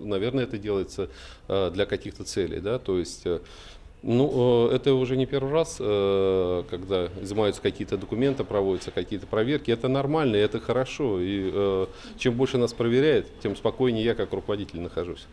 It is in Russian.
наверное, это делается э, для каких-то целей, да, то есть... Э, ну, э, это уже не первый раз, когда изымаются какие-то документы, проводятся какие-то проверки. Это нормально, это хорошо. И чем больше нас проверяет, тем спокойнее я как руководитель нахожусь.